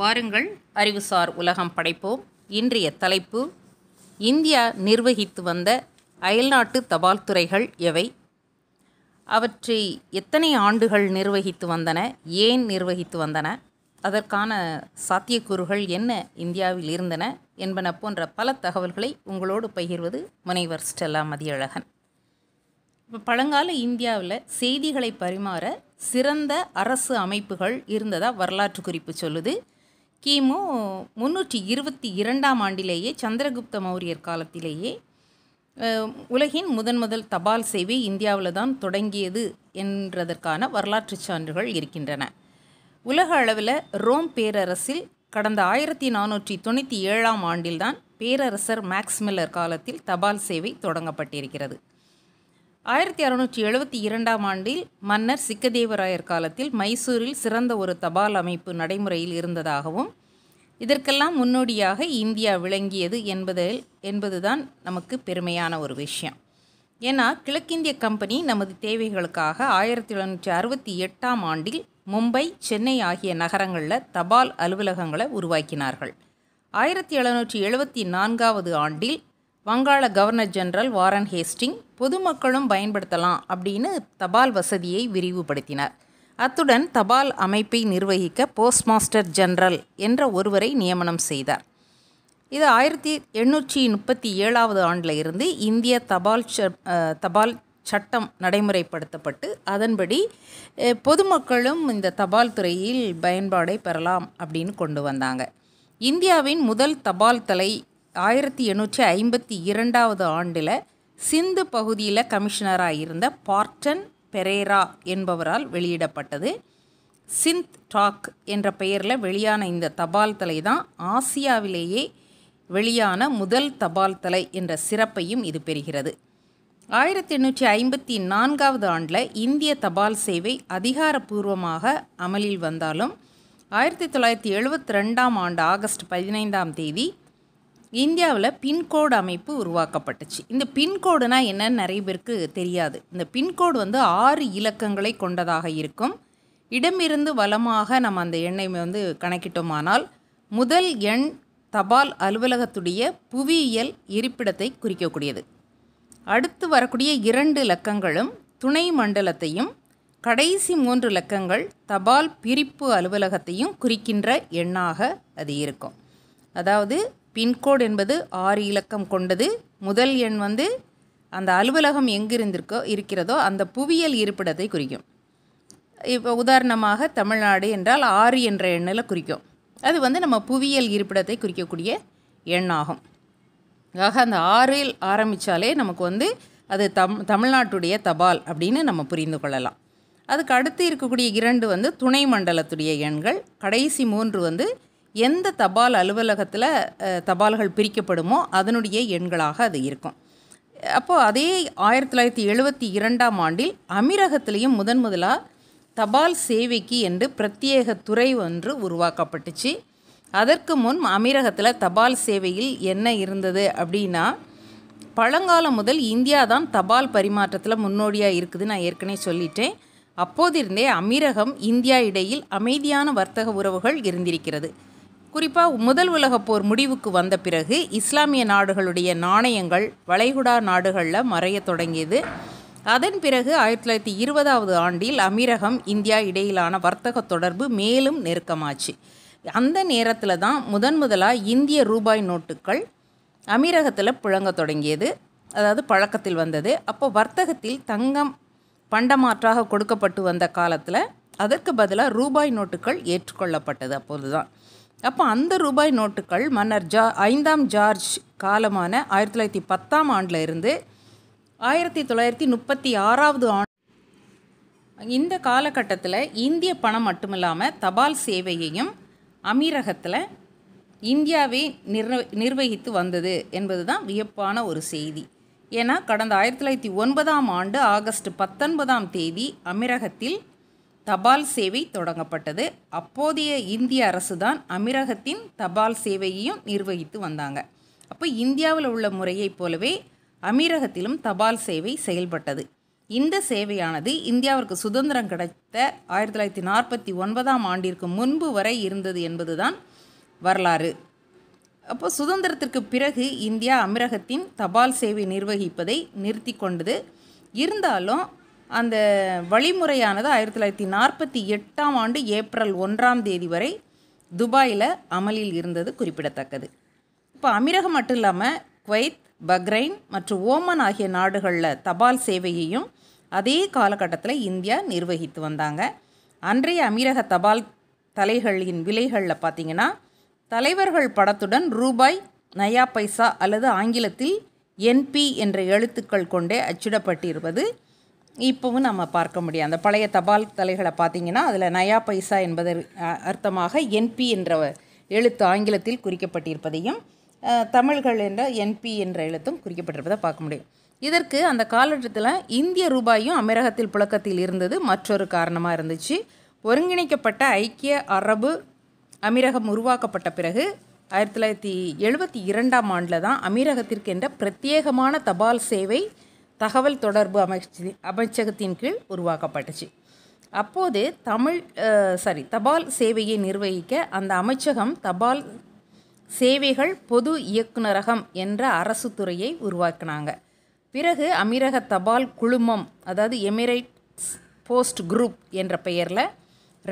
வாருங்கள் அறிவுசார் உலகம் படைப்போம் இன்றைய தலைப்பு இந்தியா நிர்வகித்து வந்த அயல்நாட்டு தபால் துறைகள் எவை அவற்றை எத்தனை ஆண்டுகள் நிர்வகித்து வந்தன ஏன் நிர்வகித்து வந்தன அதற்கான சாத்தியக்கூறுகள் என்ன இந்தியாவில் இருந்தன என்பன போன்ற பல தகவல்களை உங்களோடு பகிர்வது முனைவர் ஸ்டெல்லா மதியழகன் இப்போ பழங்கால இந்தியாவில் செய்திகளை பரிமாற சிறந்த அரசு அமைப்புகள் இருந்ததாக வரலாற்று குறிப்பு சொல்லுது கிமு முன்னூற்றி இருபத்தி இரண்டாம் ஆண்டிலேயே சந்திரகுப்த மௌரியர் காலத்திலேயே உலகின் முதன் முதல் தபால் சேவை இந்தியாவில் தான் தொடங்கியது என்றதற்கான வரலாற்று சான்றுகள் இருக்கின்றன உலக அளவில் ரோம் பேரரசில் கடந்த ஆயிரத்தி நானூற்றி தொண்ணூற்றி ஏழாம் ஆண்டில்தான் பேரரசர் மேக்ஸ்மில்லர் காலத்தில் தபால் சேவை தொடங்கப்பட்டிருக்கிறது ஆயிரத்தி அறுநூற்றி எழுபத்தி இரண்டாம் ஆண்டில் மன்னர் சிக்கதேவராயர் காலத்தில் மைசூரில் சிறந்த ஒரு தபால் அமைப்பு நடைமுறையில் இருந்ததாகவும் இதற்கெல்லாம் முன்னோடியாக இந்தியா விளங்கியது என்பதில் என்பதுதான் நமக்கு பெருமையான ஒரு விஷயம் ஏன்னா கிழக்கிந்திய கம்பெனி நமது தேவைகளுக்காக ஆயிரத்தி எழுநூற்றி அறுபத்தி எட்டாம் ஆண்டில் மும்பை சென்னை ஆகிய நகரங்களில் தபால் அலுவலகங்களை உருவாக்கினார்கள் ஆயிரத்தி எழுநூற்றி எழுபத்தி நான்காவது ஆண்டில் வங்காள கவர்னர் ஜெனரல் வாரன் ஹேஸ்டிங் பொதுமக்களும் பயன்படுத்தலாம் அப்படின்னு தபால் வசதியை விரிவுபடுத்தினார் அத்துடன் தபால் அமைப்பை நிர்வகிக்க போஸ்ட் மாஸ்டர் ஜெனரல் என்ற ஒருவரை நியமனம் செய்தார் இது ஆயிரத்தி எண்ணூற்றி முப்பத்தி ஏழாவது ஆண்டில் இருந்து இந்திய தபால் தபால் சட்டம் நடைமுறைப்படுத்தப்பட்டு அதன்படி பொதுமக்களும் இந்த தபால் துறையில் பயன்பாடை பெறலாம் அப்படின்னு கொண்டு வந்தாங்க இந்தியாவின் முதல் தபால் தலை ஆயிரத்தி எண்ணூற்றி ஐம்பத்தி இரண்டாவது ஆண்டில் சிந்து பகுதியில் கமிஷனராக இருந்த பார்டன் பெரேரா என்பவரால் வெளியிடப்பட்டது சிந்த் டாக் என்ற பெயரில் வெளியான இந்த தபால் தலை தான் ஆசியாவிலேயே வெளியான முதல் தபால் தலை என்ற சிறப்பையும் இது பெறுகிறது ஆயிரத்தி எண்ணூற்றி ஐம்பத்தி நான்காவது ஆண்டில் இந்திய தபால் சேவை அதிகாரப்பூர்வமாக அமலில் வந்தாலும் ஆயிரத்தி தொள்ளாயிரத்தி எழுபத்தி ரெண்டாம் ஆண்டு ஆகஸ்ட் பதினைந்தாம் தேதி இந்தியாவில் பின்கோடு அமைப்பு உருவாக்கப்பட்டுச்சு இந்த பின்கோடுனா என்னன்னு நிறைய பேருக்கு தெரியாது இந்த பின்கோடு வந்து ஆறு இலக்கங்களை கொண்டதாக இருக்கும் இடமிருந்து வளமாக நம்ம அந்த எண்ணை வந்து கணக்கிட்டோமானால் முதல் எண் தபால் அலுவலகத்துடைய புவியியல் இருப்பிடத்தை குறிக்கக்கூடியது அடுத்து வரக்கூடிய இரண்டு இலக்கங்களும் துணை மண்டலத்தையும் கடைசி மூன்று இலக்கங்கள் தபால் பிரிப்பு அலுவலகத்தையும் குறிக்கின்ற எண்ணாக அது இருக்கும் அதாவது பின்கோடு என்பது ஆறு இலக்கம் கொண்டது முதல் எண் வந்து அந்த அலுவலகம் எங்கிருந்திருக்கோ இருக்கிறதோ அந்த புவியியல் இருப்பிடத்தை குறிக்கும் இப்போ உதாரணமாக தமிழ்நாடு என்றால் ஆறு என்ற எண்ணில் குறிக்கும் அது வந்து நம்ம புவியியல் இருப்பிடத்தை குறிக்கக்கூடிய எண்ணாகும் ஆக அந்த ஆறில் ஆரம்பித்தாலே நமக்கு வந்து அது தம் தமிழ்நாட்டுடைய தபால் அப்படின்னு நம்ம புரிந்து கொள்ளலாம் அதுக்கு அடுத்து இருக்கக்கூடிய இரண்டு வந்து துணை மண்டலத்துடைய எண்கள் கடைசி மூன்று வந்து எந்த தபால் அலுவலகத்தில் தபால்கள் பிரிக்கப்படுமோ அதனுடைய எண்களாக அது இருக்கும் அப்போது அதே ஆயிரத்தி தொள்ளாயிரத்தி எழுபத்தி இரண்டாம் ஆண்டில் அமீரகத்திலையும் முதன் முதலாக தபால் சேவைக்கு என்று பிரத்யேக துறை ஒன்று உருவாக்கப்பட்டுச்சு அதற்கு முன் அமீரகத்தில் தபால் சேவையில் என்ன இருந்தது அப்படின்னா பழங்காலம் முதல் இந்தியா தான் தபால் பரிமாற்றத்தில் முன்னோடியாக இருக்குது நான் ஏற்கனவே சொல்லிட்டேன் அப்போதிருந்தே அமீரகம் இந்தியா இடையில் அமைதியான வர்த்தக உறவுகள் இருந்திருக்கிறது குறிப்பாக முதல் உலகப் போர் முடிவுக்கு வந்த பிறகு இஸ்லாமிய நாடுகளுடைய நாணயங்கள் வளைகுடா நாடுகளில் மறைய தொடங்கியது அதன் பிறகு ஆயிரத்தி தொள்ளாயிரத்தி இருபதாவது ஆண்டில் அமீரகம் இந்தியா இடையிலான வர்த்தக தொடர்பு மேலும் நெருக்கமாச்சு அந்த நேரத்தில் தான் முதன் முதலாக இந்திய ரூபாய் நோட்டுகள் அமீரகத்தில் புழங்க தொடங்கியது அதாவது பழக்கத்தில் வந்தது அப்போ வர்த்தகத்தில் தங்கம் பண்டமாற்றாக கொடுக்கப்பட்டு வந்த காலத்தில் அதற்கு பதிலாக ரூபாய் நோட்டுகள் ஏற்றுக்கொள்ளப்பட்டது அப்போது தான் அப்போ அந்த ரூபாய் நோட்டுகள் மன்னர் ஜா ஐந்தாம் ஜார்ஜ் காலமான ஆயிரத்தி தொள்ளாயிரத்தி பத்தாம் ஆண்டில் இருந்து ஆயிரத்தி தொள்ளாயிரத்தி முப்பத்தி ஆறாவது ஆண்டு இந்த காலகட்டத்தில் இந்திய பணம் மட்டுமில்லாமல் தபால் சேவையையும் அமீரகத்தில் இந்தியாவே நிர்வ நிர்வகித்து வந்தது என்பது தான் வியப்பான ஒரு செய்தி ஏன்னா கடந்த ஆயிரத்தி தொள்ளாயிரத்தி ஒன்பதாம் ஆண்டு ஆகஸ்ட் பத்தொன்பதாம் தேதி அமீரகத்தில் தபால் சேவை தொடங்கப்பட்டது அப்போதைய இந்திய அரசு தான் அமிரகத்தின் தபால் சேவையையும் நிர்வகித்து வந்தாங்க அப்போ இந்தியாவில் உள்ள முறையைப் போலவே அமீரகத்திலும் தபால் சேவை செயல்பட்டது இந்த சேவையானது இந்தியாவிற்கு சுதந்திரம் கிடைத்த ஆயிரத்தி தொள்ளாயிரத்தி நாற்பத்தி ஒன்பதாம் ஆண்டிற்கு முன்பு வரை இருந்தது என்பதுதான் வரலாறு அப்போ சுதந்திரத்திற்கு பிறகு இந்தியா அமீரகத்தின் தபால் சேவை நிர்வகிப்பதை நிறுத்தி கொண்டது இருந்தாலும் அந்த வழிமுறையானது ஆயிரத்தி தொள்ளாயிரத்தி நாற்பத்தி எட்டாம் ஆண்டு ஏப்ரல் ஒன்றாம் தேதி வரை துபாயில் அமலில் இருந்தது குறிப்பிடத்தக்கது இப்போ அமீரகம் மட்டும் இல்லாமல் குவைத் பக்ரைன் மற்றும் ஓமன் ஆகிய நாடுகளில் தபால் சேவையையும் அதே காலகட்டத்தில் இந்தியா நிர்வகித்து வந்தாங்க அன்றைய அமீரக தபால் தலைகளின் விலைகளில் பார்த்திங்கன்னா தலைவர்கள் படத்துடன் ரூபாய் நயா பைசா அல்லது ஆங்கிலத்தில் என்பி என்ற எழுத்துக்கள் கொண்டே அச்சிடப்பட்டிருப்பது இப்போவும் நம்ம பார்க்க முடியும் அந்த பழைய தபால் தலைகளை பார்த்திங்கன்னா அதில் நயா பைசா என்பதை அர்த்தமாக என்பி என்ற எழுத்து ஆங்கிலத்தில் குறிக்கப்பட்டிருப்பதையும் தமிழ்கள் என்ற என்பி என்ற எழுத்தும் குறிக்கப்பட்டிருப்பதை பார்க்க முடியும் இதற்கு அந்த காலகட்டத்தில் இந்திய ரூபாயும் அமீரகத்தில் புழக்கத்தில் இருந்தது மற்றொரு காரணமாக இருந்துச்சு ஒருங்கிணைக்கப்பட்ட ஐக்கிய அரபு அமீரகம் உருவாக்கப்பட்ட பிறகு ஆயிரத்தி தொள்ளாயிரத்தி எழுபத்தி இரண்டாம் ஆண்டில் தான் என்ற பிரத்யேகமான தபால் சேவை தகவல் தொடர்பு அமைச்சி அமைச்சகத்தின் கீழ் உருவாக்கப்பட்டுச்சு அப்போது தமிழ் சாரி தபால் சேவையை நிர்வகிக்க அந்த அமைச்சகம் தபால் சேவைகள் பொது இயக்குநரகம் என்ற அரசு துறையை உருவாக்கினாங்க பிறகு அமீரக தபால் குழுமம் அதாவது எமிரேட்ஸ் போஸ்ட் குரூப் என்ற பெயரில்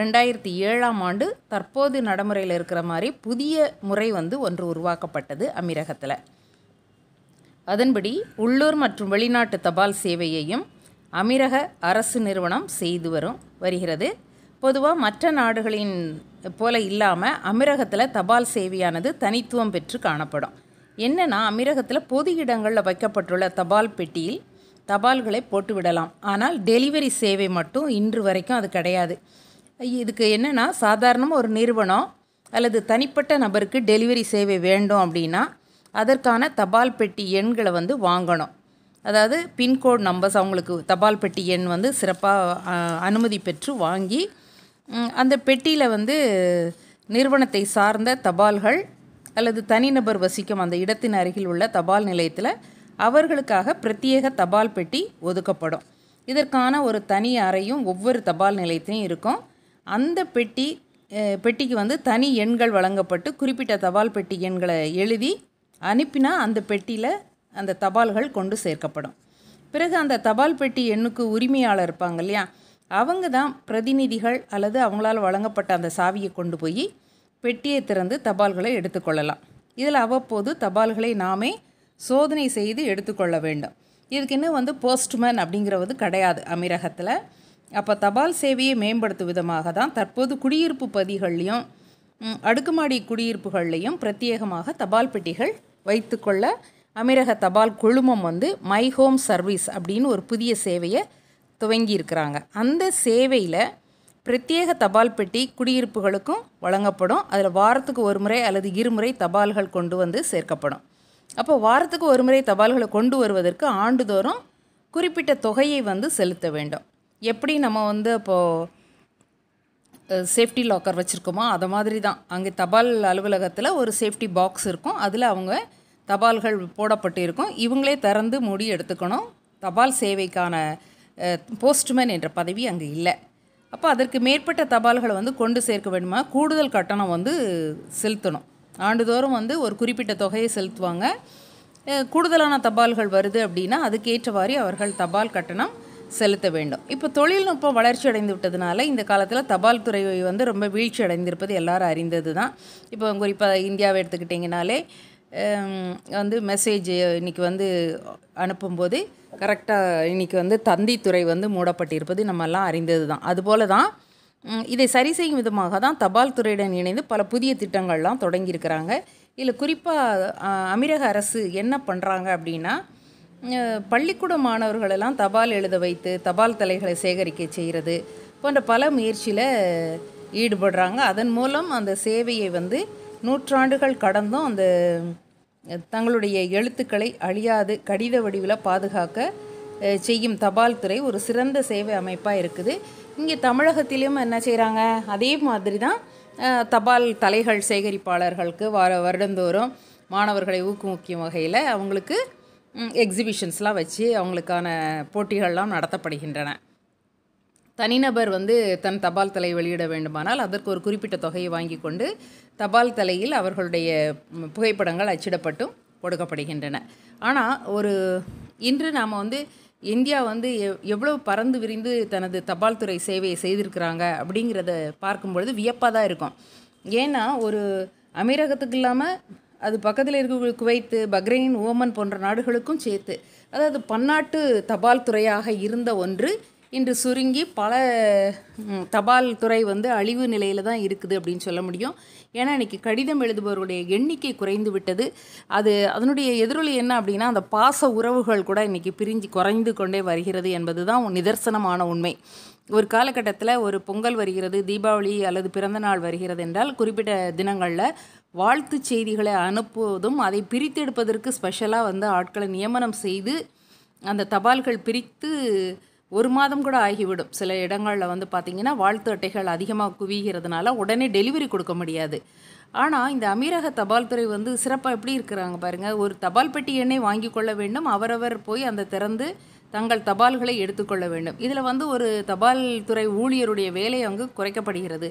ரெண்டாயிரத்தி ஏழாம் ஆண்டு தற்போது நடைமுறையில் இருக்கிற மாதிரி புதிய முறை வந்து ஒன்று உருவாக்கப்பட்டது அமீரகத்தில் அதன்படி உள்ளூர் மற்றும் வெளிநாட்டு தபால் சேவையையும் அமீரக அரசு நிறுவனம் செய்து வரும் வருகிறது பொதுவாக மற்ற நாடுகளின் போல இல்லாமல் அமீரகத்தில் தபால் சேவையானது தனித்துவம் பெற்று காணப்படும் என்னென்னா அமீரகத்தில் பொது இடங்களில் வைக்கப்பட்டுள்ள தபால் பெட்டியில் தபால்களை போட்டுவிடலாம் ஆனால் டெலிவரி சேவை மட்டும் இன்று வரைக்கும் அது கிடையாது இதுக்கு என்னென்னா சாதாரணமாக ஒரு நிறுவனம் அல்லது தனிப்பட்ட நபருக்கு டெலிவரி சேவை வேண்டும் அப்படின்னா அதற்கான தபால் பெட்டி எண்களை வந்து வாங்கணும் அதாவது பின்கோட் நம்பர்ஸ் அவங்களுக்கு தபால் பெட்டி எண் வந்து சிறப்பாக அனுமதி பெற்று வாங்கி அந்த பெட்டியில் வந்து நிறுவனத்தை சார்ந்த தபால்கள் அல்லது தனிநபர் வசிக்கும் அந்த இடத்தின் அருகில் உள்ள தபால் நிலையத்தில் அவர்களுக்காக பிரத்யேக தபால் பெட்டி ஒதுக்கப்படும் இதற்கான ஒரு தனி அறையும் ஒவ்வொரு தபால் நிலையத்திலையும் இருக்கும் அந்த பெட்டி பெட்டிக்கு வந்து தனி எண்கள் வழங்கப்பட்டு குறிப்பிட்ட தபால் பெட்டி எண்களை எழுதி அனுப்பினா அந்த பெட்டியில் அந்த தபால்கள் கொண்டு சேர்க்கப்படும் பிறகு அந்த தபால் பெட்டி எண்ணுக்கு உரிமையாளர் இருப்பாங்க இல்லையா அவங்க தான் பிரதிநிதிகள் அல்லது அவங்களால் வழங்கப்பட்ட அந்த சாவியை கொண்டு போய் பெட்டியை திறந்து தபால்களை எடுத்துக்கொள்ளலாம் இதில் அவ்வப்போது தபால்களை நாமே சோதனை செய்து எடுத்துக்கொள்ள வேண்டும் இதுக்கு இன்னும் வந்து போஸ்ட்மேன் அப்படிங்கிறது கிடையாது அமீரகத்தில் அப்போ தபால் சேவையை மேம்படுத்தும் விதமாக தான் தற்போது குடியிருப்பு பதிகள்லையும் அடுக்குமாடி குடியிருப்புகள்லையும் பிரத்யேகமாக தபால் பெட்டிகள் வைத்துக்கொள்ள அமீரக தபால் குழுமம் வந்து மை ஹோம் சர்வீஸ் அப்படின்னு ஒரு புதிய சேவையை துவங்கியிருக்கிறாங்க அந்த சேவையில் பிரத்யேக தபால் பெட்டி குடியிருப்புகளுக்கும் வழங்கப்படும் அதில் வாரத்துக்கு ஒரு முறை அல்லது இருமுறை தபால்கள் கொண்டு வந்து சேர்க்கப்படும் அப்போ வாரத்துக்கு ஒரு முறை தபால்களை கொண்டு வருவதற்கு ஆண்டுதோறும் குறிப்பிட்ட தொகையை வந்து செலுத்த வேண்டும் எப்படி நம்ம வந்து இப்போது சேஃப்டி லாக்கர் வச்சுருக்கோமோ அதை மாதிரி தான் அங்கே தபால் அலுவலகத்தில் ஒரு சேஃப்டி பாக்ஸ் இருக்கும் அதில் அவங்க தபால்கள் போடப்பட்டு இருக்கும் இவங்களே திறந்து மூடி எடுத்துக்கணும் தபால் சேவைக்கான போஸ்ட்மேன் என்ற பதவி அங்கே இல்லை அப்போ அதற்கு மேற்பட்ட தபால்களை வந்து கொண்டு சேர்க்க வேண்டுமா கூடுதல் கட்டணம் வந்து செலுத்தணும் ஆண்டுதோறும் வந்து ஒரு குறிப்பிட்ட தொகையை செலுத்துவாங்க கூடுதலான தபால்கள் வருது அப்படின்னா அதுக்கேற்றவாறு அவர்கள் தபால் கட்டணம் செலுத்த வேண்டும் இப்போ தொழில்நுட்பம் வளர்ச்சி அடைந்து விட்டதுனால இந்த காலத்தில் தபால் துறை வந்து ரொம்ப வீழ்ச்சி அடைந்திருப்பது எல்லாரும் அறிந்தது தான் இப்போ குறிப்பாக இந்தியாவை எடுத்துக்கிட்டிங்கனாலே வந்து மெசேஜ் இன்றைக்கி வந்து அனுப்பும்போது கரெக்டாக இன்றைக்கி வந்து தந்தி துறை வந்து மூடப்பட்டிருப்பது நம்மெல்லாம் அறிந்தது தான் அதுபோல தான் இதை சரி செய்யும் விதமாக தான் தபால் துறையுடன் இணைந்து பல புதிய திட்டங்கள்லாம் தொடங்கியிருக்கிறாங்க இதில் குறிப்பாக அமீரக அரசு என்ன பண்ணுறாங்க அப்படின்னா பள்ளிக்கூட மாணவர்களெல்லாம் தபால் எழுத வைத்து தபால் தலைகளை சேகரிக்க செய்கிறது போன்ற பல முயற்சியில் ஈடுபடுறாங்க அதன் மூலம் அந்த சேவையை வந்து நூற்றாண்டுகள் கடந்தும் அந்த தங்களுடைய எழுத்துக்களை அழியாது கடித வடிவில் பாதுகாக்க செய்யும் தபால் துறை ஒரு சிறந்த சேவை அமைப்பாக இருக்குது இங்கே தமிழகத்திலையும் என்ன செய்கிறாங்க அதே மாதிரி தான் தபால் தலைகள் சேகரிப்பாளர்களுக்கு வார வருடந்தோறும் மாணவர்களை ஊக்குவிக்கும் வகையில் அவங்களுக்கு எக்ஸிபிஷன்ஸ்லாம் வச்சு அவங்களுக்கான போட்டிகள்லாம் நடத்தப்படுகின்றன தனிநபர் வந்து தன் தபால் தலை வெளியிட வேண்டுமானால் அதற்கு ஒரு குறிப்பிட்ட தொகையை வாங்கி கொண்டு தபால் தலையில் அவர்களுடைய புகைப்படங்கள் அச்சிடப்பட்டும் கொடுக்கப்படுகின்றன ஆனால் ஒரு இன்று நாம் வந்து இந்தியா வந்து எவ் எவ்வளோ பறந்து விரிந்து தனது தபால் துறை சேவையை செய்திருக்கிறாங்க அப்படிங்கிறத பார்க்கும் பொழுது வியப்பாக தான் இருக்கும் ஏன்னா ஒரு அமீரகத்துக்கு இல்லாமல் அது பக்கத்தில் இருக்கிற குவைத்து பக்ரைன் ஓமன் போன்ற நாடுகளுக்கும் சேர்த்து அதாவது பன்னாட்டு தபால் துறையாக இருந்த ஒன்று இன்று சுருங்கி பல தபால் துறை வந்து அழிவு நிலையில் தான் இருக்குது அப்படின்னு சொல்ல முடியும் ஏன்னா இன்றைக்கி கடிதம் எழுதுபவர்களுடைய எண்ணிக்கை குறைந்து விட்டது அது அதனுடைய எதிரொலி என்ன அப்படின்னா அந்த பாச உறவுகள் கூட இன்றைக்கி பிரிஞ்சு குறைந்து கொண்டே வருகிறது என்பது தான் நிதர்சனமான உண்மை ஒரு காலகட்டத்தில் ஒரு பொங்கல் வருகிறது தீபாவளி அல்லது பிறந்த நாள் வருகிறது என்றால் குறிப்பிட்ட தினங்களில் வாழ்த்து செய்திகளை அனுப்புவதும் அதை பிரித்தெடுப்பதற்கு ஸ்பெஷலாக வந்து ஆட்களை நியமனம் செய்து அந்த தபால்கள் பிரித்து ஒரு மாதம் கூட ஆகிவிடும் சில இடங்களில் வந்து பார்த்திங்கன்னா வாழ்த்து அட்டைகள் அதிகமாக குவிகிறதுனால உடனே டெலிவரி கொடுக்க முடியாது ஆனால் இந்த அமீரக தபால் துறை வந்து சிறப்பாக எப்படி இருக்கிறாங்க பாருங்கள் ஒரு தபால் பெட்டி எண்ணை வாங்கி கொள்ள வேண்டும் அவரவர் போய் அந்த திறந்து தங்கள் தபால்களை எடுத்துக்கொள்ள வேண்டும் இதில் வந்து ஒரு தபால் துறை ஊழியருடைய வேலை அங்கு குறைக்கப்படுகிறது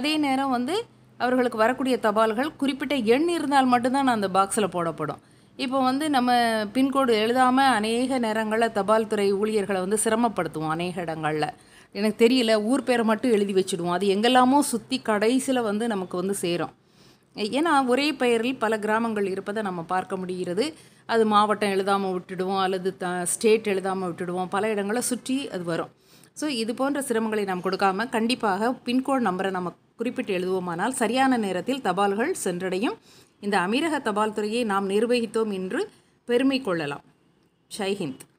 அதே நேரம் வந்து அவர்களுக்கு வரக்கூடிய தபால்கள் குறிப்பிட்ட எண் இருந்தால் மட்டும்தான் அந்த பாக்ஸில் போடப்படும் இப்போ வந்து நம்ம பின்கோடு எழுதாமல் அநேக நேரங்களில் தபால் துறை ஊழியர்களை வந்து சிரமப்படுத்துவோம் அநேக இடங்களில் எனக்கு தெரியல ஊர் பேரை மட்டும் எழுதி வச்சுடுவோம் அது எங்கெல்லாமோ சுற்றி கடைசியில் வந்து நமக்கு வந்து சேரும் ஏன்னா ஒரே பெயரில் பல கிராமங்கள் இருப்பதை நம்ம பார்க்க முடிகிறது அது மாவட்டம் எழுதாமல் விட்டுடுவோம் அல்லது த ஸ்டேட் எழுதாமல் விட்டுடுவோம் பல இடங்களை சுற்றி அது வரும் ஸோ இது போன்ற சிரமங்களை நாம் கொடுக்காம கண்டிப்பாக பின்கோடு நம்பரை நம்ம குறிப்பிட்டு எழுதுவோமானால் சரியான நேரத்தில் தபால்கள் சென்றடையும் இந்த அமீரக தபால் துறையை நாம் நிர்வகித்தோம் என்று பெருமை கொள்ளலாம் ஜெய்ஹிந்த்